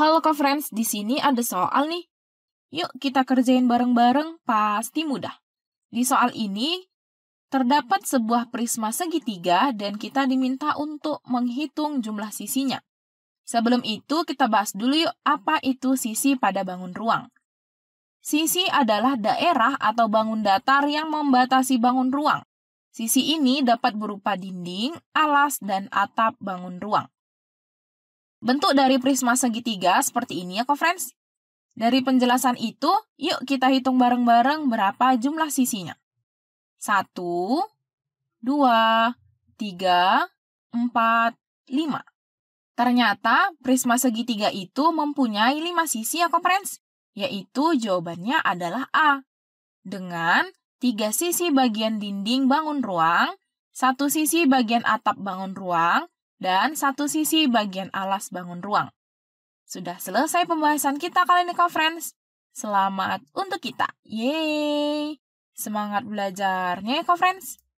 Halo ke friends, di sini ada soal nih. Yuk kita kerjain bareng-bareng, pasti mudah. Di soal ini, terdapat sebuah prisma segitiga dan kita diminta untuk menghitung jumlah sisinya. Sebelum itu, kita bahas dulu yuk apa itu sisi pada bangun ruang. Sisi adalah daerah atau bangun datar yang membatasi bangun ruang. Sisi ini dapat berupa dinding, alas, dan atap bangun ruang. Bentuk dari prisma segitiga seperti ini ya, friends. Dari penjelasan itu, yuk kita hitung bareng-bareng berapa jumlah sisinya. 1, 2, 3, 4, 5. Ternyata prisma segitiga itu mempunyai 5 sisi ya, friends. Yaitu jawabannya adalah A. Dengan 3 sisi bagian dinding bangun ruang, satu sisi bagian atap bangun ruang, dan satu sisi bagian alas bangun ruang. Sudah selesai pembahasan kita kali ini, friends. Selamat untuk kita. Yeay! Semangat belajarnya, ya, friends.